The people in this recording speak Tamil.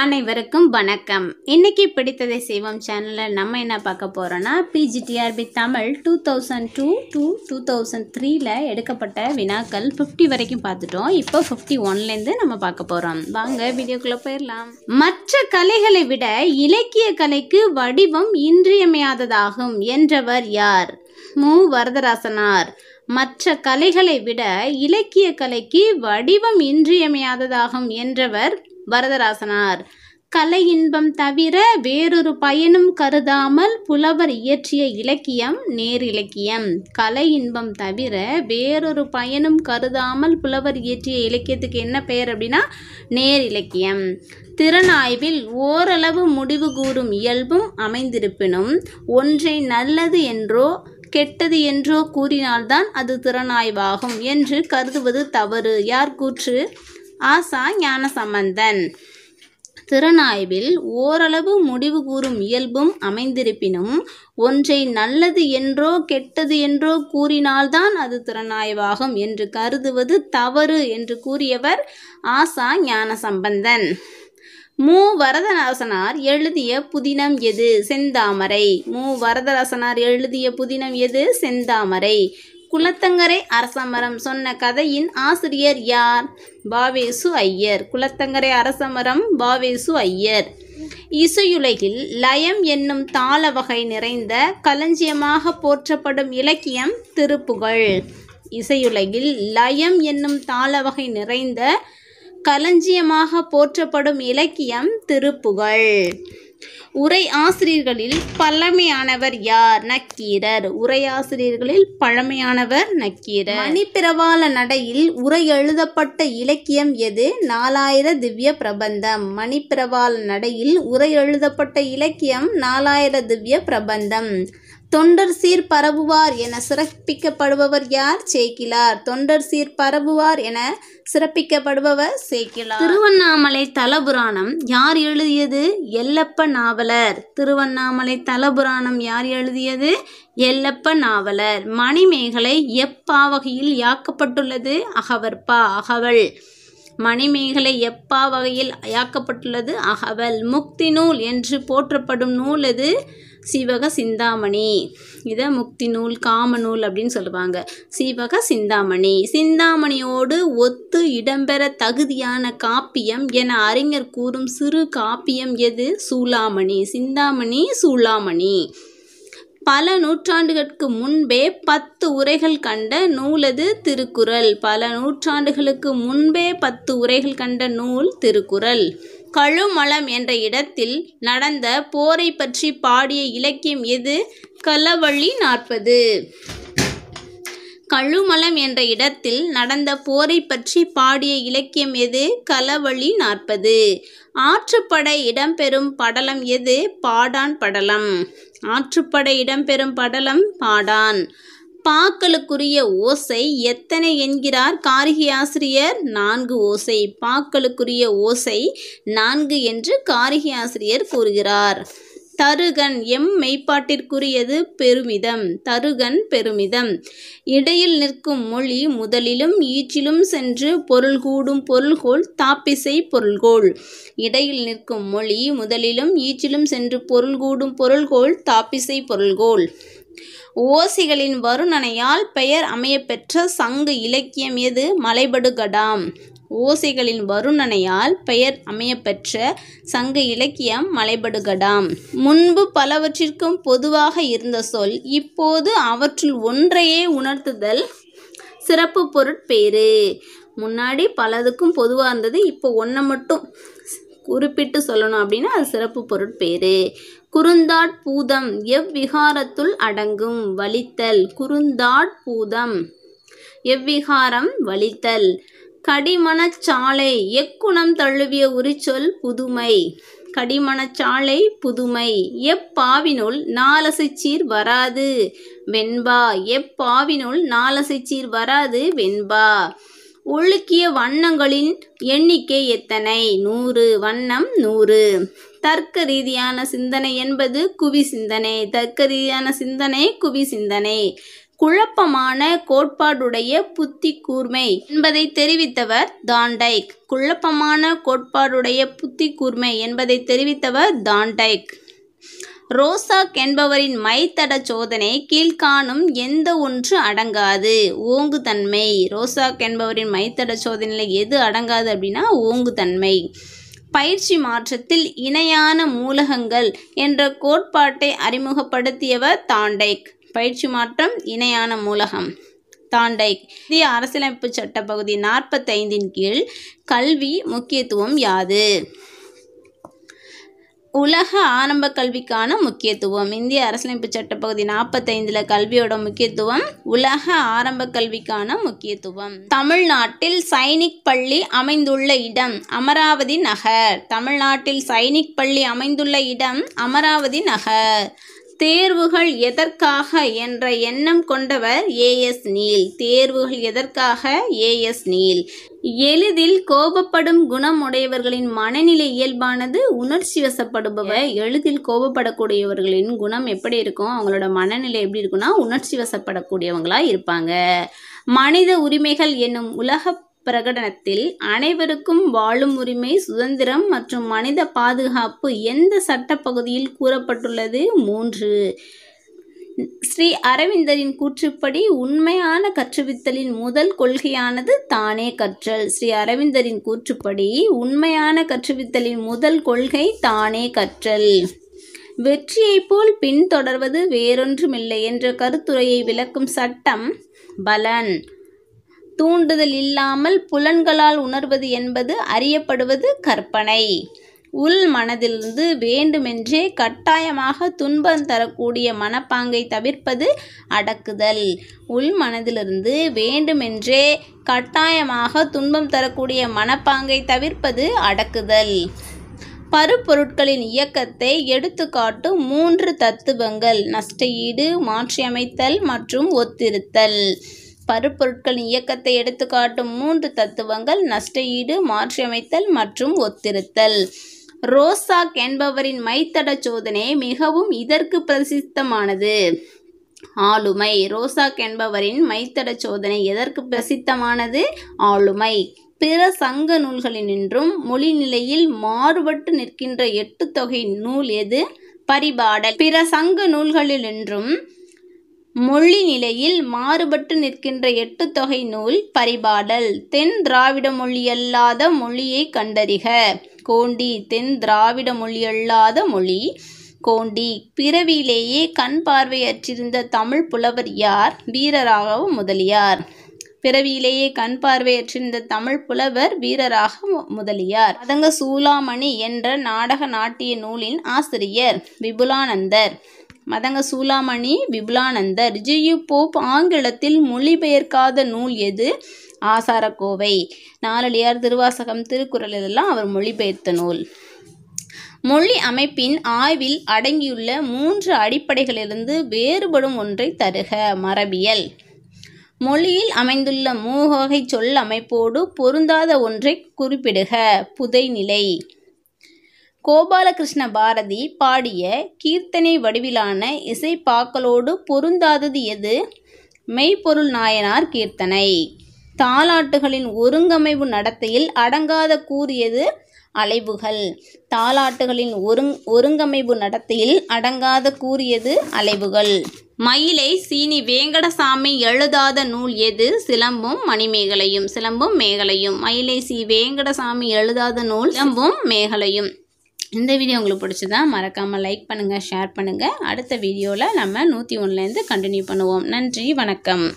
அனைவருக்கும் வணக்கம் இன்றைக்கி பிடித்ததை செய்வோம் சேனலில் நம்ம என்ன பார்க்க போகிறோன்னா PG TRB Tamil two thousand two two two thousand த்ரீல எடுக்கப்பட்ட வினாக்கள் ஃபிஃப்டி வரைக்கும் பார்த்துட்டோம் இப்போ ஃபிஃப்டி ஒன்லேருந்து நம்ம பார்க்க போகிறோம் வாங்க வீடியோக்குள்ளே போயிடலாம் மற்ற கலைகளை விட இலக்கிய கலைக்கு வடிவம் இன்றியமையாததாகும் என்றவர் யார் மு வரதராசனார் மற்ற கலைகளை விட இலக்கிய கலைக்கு வடிவம் இன்றியமையாததாகும் என்றவர் வரதராசனார் கலை இன்பம் தவிர வேறொரு பயனும் கருதாமல் புலவர் இயற்றிய இலக்கியம் நேர் இலக்கியம் கலை இன்பம் தவிர வேறொரு பயனும் கருதாமல் புலவர் இயற்றிய இலக்கியத்துக்கு என்ன பெயர் அப்படின்னா நேர் இலக்கியம் திறனாய்வில் ஓரளவு முடிவு கூறும் இயல்பும் அமைந்திருப்பினும் ஒன்றை நல்லது என்றோ கெட்டது என்றோ கூறினால்தான் அது திறனாய்வாகும் என்று கருதுவது தவறு யார் கூற்று ஆசா ஞான சம்பந்தன் திறனாய்வில் ஓரளவு முடிவு கூறும் இயல்பும் அமைந்திருப்பினும் ஒன்றை நல்லது என்றோ கெட்டது என்றோ கூறினால்தான் அது திறனாய்வாகும் என்று கருதுவது தவறு என்று கூறியவர் ஆசா சம்பந்தன் மு வரதராசனார் எழுதிய புதினம் எது செந்தாமரை மு வரதராசனார் எழுதிய புதினம் எது செந்தாமரை குலத்தங்கரை அரசமரம் சொன்ன கதையின் ஆசிரியர் யார் பாவேசு ஐயர் குலத்தங்கரை அரசமரம் பாவேசு ஐயர் இசையுலகில் லயம் என்னும் தாள வகை நிறைந்த களஞ்சியமாக போற்றப்படும் இலக்கியம் திருப்புகழ் இசையுலகில் லயம் என்னும் தாள வகை நிறைந்த களஞ்சியமாக போற்றப்படும் இலக்கியம் திருப்புகழ் உரை ஆசிரியர்களில் பழமையானவர் யார் நக்கீரர் உரை ஆசிரியர்களில் பழமையானவர் நக்கீரர் மணிப்பிரவாள நடையில் உரை எழுதப்பட்ட இலக்கியம் எது நாலாயிர திவ்ய பிரபந்தம் மணிப்பிரவாள நடையில் உரை எழுதப்பட்ட இலக்கியம் நாலாயிர திவ்ய பிரபந்தம் தொண்டர் சீர் பரவுவார் என சிறப்பிக்கப்படுபவர் யார் சேக்கிலார் தொண்டர் சீர் பரவுவார் என சிறப்பிக்கப்படுபவர் சேக்கிலார் திருவண்ணாமலை தலபுராணம் யார் எழுதியது எல்லப்ப நாவலர் திருவண்ணாமலை தலபுராணம் யார் எழுதியது எல்லப்ப நாவலர் மணிமேகலை எப்பாவகையில் யாக்கப்பட்டுள்ளது அகவற்பா அகவல் மணிமேகலை எப்பா வகையில் யாக்கப்பட்டுள்ளது அகவல் முக்தி நூல் என்று போற்றப்படும் நூல் அது சிவக சிந்தாமணி இதை முக்தி நூல் காம நூல் அப்படின்னு சொல்லுவாங்க சிவக சிந்தாமணி சிந்தாமணியோடு ஒத்து இடம்பெற தகுதியான காப்பியம் என அறிஞர் கூறும் சிறு காப்பியம் எது சூளாமணி சிந்தாமணி சூளாமணி பல நூற்றாண்டுகளுக்கு முன்பே பத்து உரைகள் கண்ட நூலது திருக்குறள் பல நூற்றாண்டுகளுக்கு முன்பே பத்து உரைகள் கண்ட நூல் திருக்குறள் கழுமலம் என்ற இடத்தில் நடந்த போரை பற்றி பாடிய இலக்கியம் எது கலவழி நாற்பது கழுமலம் என்ற இடத்தில் நடந்த போரை பற்றி பாடிய இலக்கியம் எது கலவழி நாற்பது ஆற்றுப்படை இடம்பெறும் படலம் எது பாடான் படலம் ஆற்றுப்படை இடம்பெறும் படலம் பாடான் பாக்களுக்குரிய ஓசை எத்தனை என்கிறார் காரிகி ஆசிரியர் நான்கு ஓசை பாக்களுக்குரிய ஓசை நான்கு என்று காரிகி ஆசிரியர் கூறுகிறார் தருகன் எம் மெய்ப்பாட்டிற்குரியது பெருமிதம் தருகன் பெருமிதம் இடையில் நிற்கும் மொழி முதலிலும் ஈச்சிலும் சென்று பொருள் கூடும் பொருள்கோள் தாப்பிசை பொருள்கோள் இடையில் நிற்கும் மொழி முதலிலும் ஈச்சிலும் சென்று பொருள் கூடும் பொருள்கோள் தாப்பிசை பொருள்கோள் ஓசிகளின் வருணனையால் பெயர் அமையப்பெற்ற சங்கு இலக்கியம் எது மலைபடுகடாம் ஓசைகளின் வருணனையால் பெயர் அமையப்பெற்ற சங்க இலக்கியம் மலைபடுகடாம் முன்பு பலவற்றிற்கும் பொதுவாக இருந்த சொல் இப்போது அவற்றுள் ஒன்றையே உணர்த்துதல் சிறப்பு பொருட்பேறு முன்னாடி பலதுக்கும் பொதுவாக இருந்தது இப்போ ஒன்றை மட்டும் குறிப்பிட்டு சொல்லணும் அப்படின்னா அது சிறப்பு பொருட்பேறு பூதம் எவ்விகாரத்துள் அடங்கும் வலித்தல் பூதம் எவ்விகாரம் வலித்தல் கடிமணச்சாலை எக்குணம் தழுவிய உரிச்சொல் புதுமை கடிமணச்சாலை புதுமை எப்பாவினுள் நாலசைச்சீர் வராது வெண்பா எப்பாவினுள் நாலசைச்சீர் வராது வெண்பா ஒழுக்கிய வண்ணங்களின் எண்ணிக்கை எத்தனை நூறு வண்ணம் நூறு தர்க்க ரீதியான சிந்தனை என்பது குவி சிந்தனை தர்க்க ரீதியான சிந்தனை குவி சிந்தனை குழப்பமான கோட்பாடுடைய புத்தி கூர்மை என்பதை தெரிவித்தவர் தாண்டைக் குழப்பமான கோட்பாடுடைய புத்தி கூர்மை என்பதை தெரிவித்தவர் தாண்டைக் ரோசாக் என்பவரின் மைத்தட சோதனை கீழ்காணும் எந்த ஒன்று அடங்காது ஓங்குதன்மை ரோசாக் என்பவரின் மைத்தட சோதனையில் எது அடங்காது அப்படின்னா ஓங்குதன்மை பயிற்சி மாற்றத்தில் இணையான மூலகங்கள் என்ற கோட்பாட்டை அறிமுகப்படுத்தியவர் தாண்டைக் பயிற்சி மாற்றம் இணையான மூலகம் தாண்டைக் இந்திய அரசியலமைப்பு சட்ட பகுதி நாற்பத்தைந்தின் கீழ் கல்வி முக்கியத்துவம் யாது உலக ஆரம்ப கல்விக்கான முக்கியத்துவம் இந்திய அரசியலமைப்பு சட்டப்பகுதி நாற்பத்தைந்தில் கல்வியோட முக்கியத்துவம் உலக ஆரம்ப கல்விக்கான முக்கியத்துவம் தமிழ்நாட்டில் சைனிக் பள்ளி அமைந்துள்ள இடம் அமராவதி நகர் தமிழ்நாட்டில் சைனிக் பள்ளி அமைந்துள்ள இடம் அமராவதி நகர் தேர்வுகள் எதற்காக என்ற எண்ணம் கொண்டவர் ஏ எஸ் நீல் தேர்வுகள் எதற்காக ஏ எஸ் நீல் எளிதில் கோபப்படும் குணம் உடையவர்களின் மனநிலை இயல்பானது உணர்ச்சி வசப்படுபவர் எளிதில் கோபப்படக்கூடியவர்களின் குணம் எப்படி இருக்கும் அவங்களோட மனநிலை எப்படி இருக்குன்னா உணர்ச்சி வசப்படக்கூடியவங்களா இருப்பாங்க மனித உரிமைகள் என்னும் உலக பிரகடனத்தில் அனைவருக்கும் வாழும் உரிமை சுதந்திரம் மற்றும் மனித பாதுகாப்பு எந்த சட்டப்பகுதியில் கூறப்பட்டுள்ளது மூன்று ஸ்ரீ அரவிந்தரின் கூற்றுப்படி உண்மையான கற்றுவித்தலின் முதல் கொள்கையானது தானே கற்றல் ஸ்ரீ அரவிந்தரின் கூற்றுப்படி உண்மையான கற்றுவித்தலின் முதல் கொள்கை தானே கற்றல் வெற்றியைப் போல் பின்தொடர்வது வேறொன்றுமில்லை என்ற கருத்துரையை விளக்கும் சட்டம் பலன் தூண்டுதல் இல்லாமல் புலன்களால் உணர்வது என்பது அறியப்படுவது கற்பனை உள் மனதிலிருந்து வேண்டுமென்றே கட்டாயமாக துன்பம் தரக்கூடிய மனப்பாங்கை தவிர்ப்பது அடக்குதல் உள் மனதிலிருந்து வேண்டுமென்றே கட்டாயமாக துன்பம் தரக்கூடிய மனப்பாங்கை தவிர்ப்பது அடக்குதல் பருப்பொருட்களின் இயக்கத்தை எடுத்துக்காட்டும் மூன்று தத்துவங்கள் நஷ்டஈடு மாற்றியமைத்தல் மற்றும் ஒத்திருத்தல் பருப்பொருட்களின் இயக்கத்தை எடுத்துக்காட்டும் மூன்று தத்துவங்கள் நஷ்டஈடு மாற்றியமைத்தல் மற்றும் ஒத்திருத்தல் ரோசாக் என்பவரின் மைத்தட சோதனை மிகவும் இதற்கு பிரசித்தமானது ஆளுமை ரோசாக் என்பவரின் மைத்தட சோதனை எதற்கு பிரசித்தமானது ஆளுமை பிற சங்க நூல்களினின்றும் மொழி நிலையில் மாறுபட்டு நிற்கின்ற எட்டு தொகை நூல் எது பரிபாடல் பிற சங்க நூல்களினின்றும் மொழி நிலையில் மாறுபட்டு நிற்கின்ற எட்டு தொகை நூல் பரிபாடல் தென் திராவிட மொழியல்லாத மொழியை கண்டறிக கோண்டி தென் திராவிட மொழியல்லாத மொழி கோண்டி பிறவியிலேயே கண் பார்வையற்றிருந்த தமிழ் புலவர் யார் வீரராகவ முதலியார் பிறவியிலேயே கண் பார்வையற்றிருந்த தமிழ் புலவர் வீரராக முதலியார் அதங்க சூலாமணி என்ற நாடக நாட்டிய நூலின் ஆசிரியர் விபுலானந்தர் மதங்க சூலாமணி விபுலானந்தர் ஜியு போப் ஆங்கிலத்தில் மொழிபெயர்க்காத நூல் எது ஆசாரக்கோவை நாலடியார் திருவாசகம் திருக்குறள் இதெல்லாம் அவர் மொழிபெயர்த்த நூல் மொழி அமைப்பின் ஆய்வில் அடங்கியுள்ள மூன்று அடிப்படைகளிலிருந்து வேறுபடும் ஒன்றை தருக மரபியல் மொழியில் அமைந்துள்ள மூவகை சொல் அமைப்போடு பொருந்தாத ஒன்றை குறிப்பிடுக புதைநிலை கோபாலகிருஷ்ண பாரதி பாடிய கீர்த்தனை வடிவிலான இசைப்பாக்களோடு பொருந்தாதது எது மெய்ப்பொருள் நாயனார் கீர்த்தனை தாலாட்டுகளின் ஒருங்கமைவு நடத்தையில் அடங்காத கூறியது அலைவுகள் தாலாட்டுகளின் ஒருங் ஒருங்கமைவு நடத்தையில் அடங்காத கூறியது அலைவுகள் மயிலை சீனி வேங்கடசாமி எழுதாத நூல் எது சிலம்பும் மணிமேகலையும் சிலம்பும் மேகலையும் மயிலை சி வேங்கடசாமி எழுதாத நூல் சிலம்பும் மேகலையும் இந்த வீடியோ உங்களுக்கு பிடிச்சதா மறக்காமல் லைக் பண்ணுங்கள் ஷேர் பண்ணுங்கள் அடுத்த வீடியோவில் நம்ம நூற்றி ஒன்றுலேருந்து கண்டினியூ பண்ணுவோம் நன்றி வணக்கம்